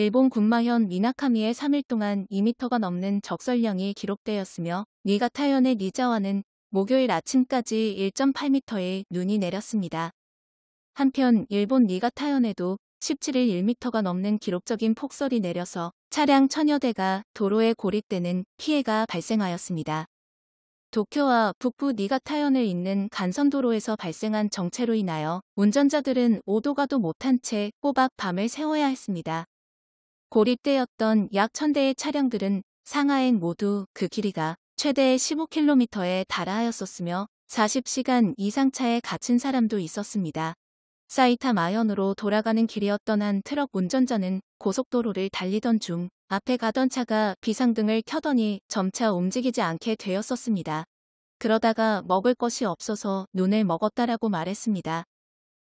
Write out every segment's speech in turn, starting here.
일본 군마현 미나카미의 3일 동안 2m가 넘는 적설량이 기록되었으며 니가타현의 니자와는 목요일 아침까지 1.8m의 눈이 내렸습니다. 한편 일본 니가타현에도 17일 1m가 넘는 기록적인 폭설이 내려서 차량 천여 대가 도로에 고립되는 피해가 발생하였습니다. 도쿄와 북부 니가타현을 잇는 간선도로에서 발생한 정체로 인하여 운전자들은 오도가도 못한 채 꼬박 밤을 새워야 했습니다. 고립되었던 약 1000대의 차량들은 상하행 모두 그 길이가 최대 15km에 달하였었으며 40시간 이상 차에 갇힌 사람도 있었습니다. 사이타마현으로 돌아가는 길이었던 한 트럭 운전자는 고속도로를 달리던 중 앞에 가던 차가 비상등을 켜더니 점차 움직이지 않게 되었었습니다. 그러다가 먹을 것이 없어서 눈을 먹었다라고 말했습니다.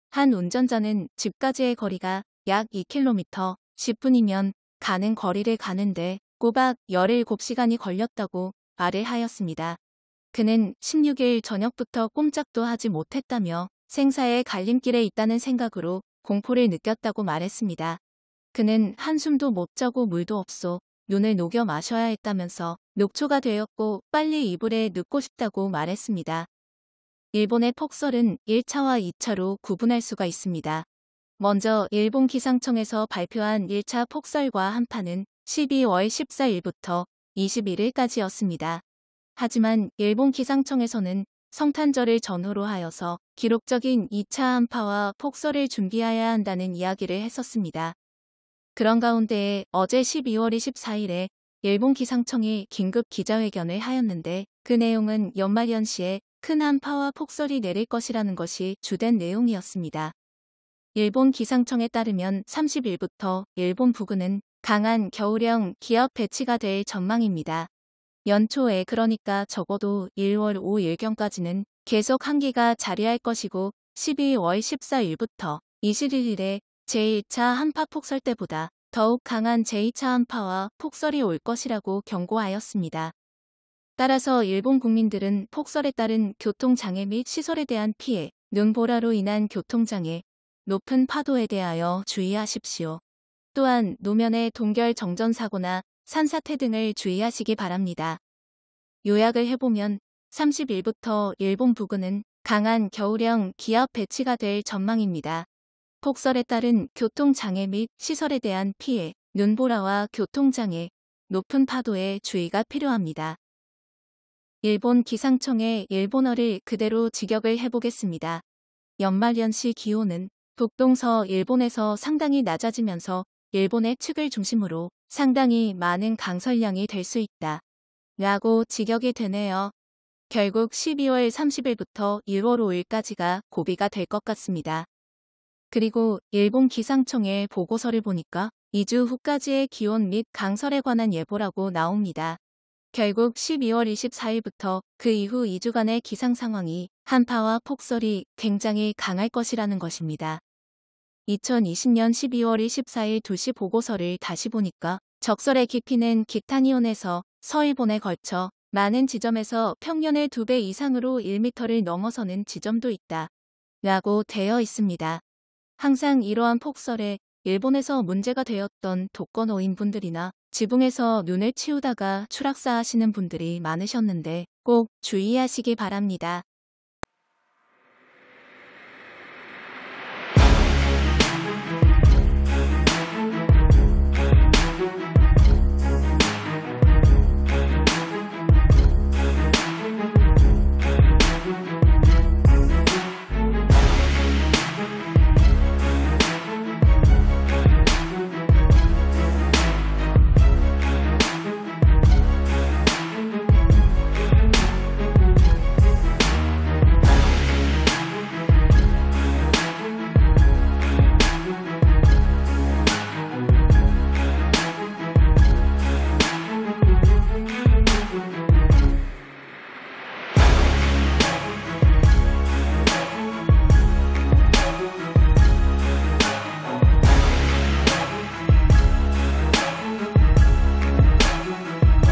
한 운전자는 집까지의 거리가 약 2km, 10분이면 가는 거리를 가는데 꼬박 17시간이 걸렸다고 말을 하였습니다. 그는 16일 저녁부터 꼼짝도 하지 못했다며 생사의 갈림길에 있다는 생각으로 공포를 느꼈다고 말했습니다. 그는 한숨도 못 자고 물도 없어 눈을 녹여 마셔야 했다면서 녹초가 되었고 빨리 이불에 눕고 싶다고 말했습니다. 일본의 폭설은 1차와 2차로 구분할 수가 있습니다. 먼저 일본 기상청에서 발표한 1차 폭설과 한파는 12월 14일부터 21일까지였습니다. 하지만 일본 기상청에서는 성탄절을 전후로 하여서 기록적인 2차 한파와 폭설을 준비해야 한다는 이야기를 했었습니다. 그런 가운데 어제 12월 24일에 일본 기상청이 긴급 기자회견을 하였는데 그 내용은 연말연시에 큰 한파와 폭설이 내릴 것이라는 것이 주된 내용이었습니다. 일본 기상청에 따르면 30일부터 일본 부근은 강한 겨울형 기압 배치가 될 전망입니다. 연초에 그러니까 적어도 1월 5일경까지는 계속 한기가 자리할 것이고 12월 14일부터 21일에 제1차 한파 폭설 때보다 더욱 강한 제2차 한파와 폭설이 올 것이라고 경고하였습니다. 따라서 일본 국민들은 폭설에 따른 교통장애 및 시설에 대한 피해, 눈보라로 인한 교통장애, 높은 파도에 대하여 주의하십시오. 또한 노면의 동결 정전 사고나 산사태 등을 주의하시기 바랍니다. 요약을 해보면 30일부터 일본 부근은 강한 겨울형 기압 배치가 될 전망입니다. 폭설에 따른 교통장애 및 시설에 대한 피해, 눈보라와 교통장애, 높은 파도에 주의가 필요합니다. 일본 기상청의 일본어를 그대로 직역을 해보겠습니다. 연말연시 기온은 북동서 일본에서 상당히 낮아지면서 일본의 측을 중심으로 상당히 많은 강설량이 될 수 있다. 라고 직역이 되네요. 결국 12월 30일부터 1월 5일까지가 고비가 될 것 같습니다. 그리고 일본 기상청의 보고서를 보니까 2주 후까지의 기온 및 강설에 관한 예보라고 나옵니다. 결국 12월 24일부터 그 이후 2주간의 기상 상황이 한파와 폭설이 굉장히 강할 것이라는 것입니다. 2020년 12월 24일 2시 보고서를 다시 보니까 적설의 깊이는 기타니온에서 서일본에 걸쳐 많은 지점에서 평년의 2배 이상으로 1m를 넘어서는 지점도 있다. 라고 되어 있습니다. 항상 이러한 폭설에 일본에서 문제가 되었던 독거노인분들이나 지붕에서 눈을 치우다가 추락사하시는 분들이 많으셨는데 꼭 주의하시기 바랍니다.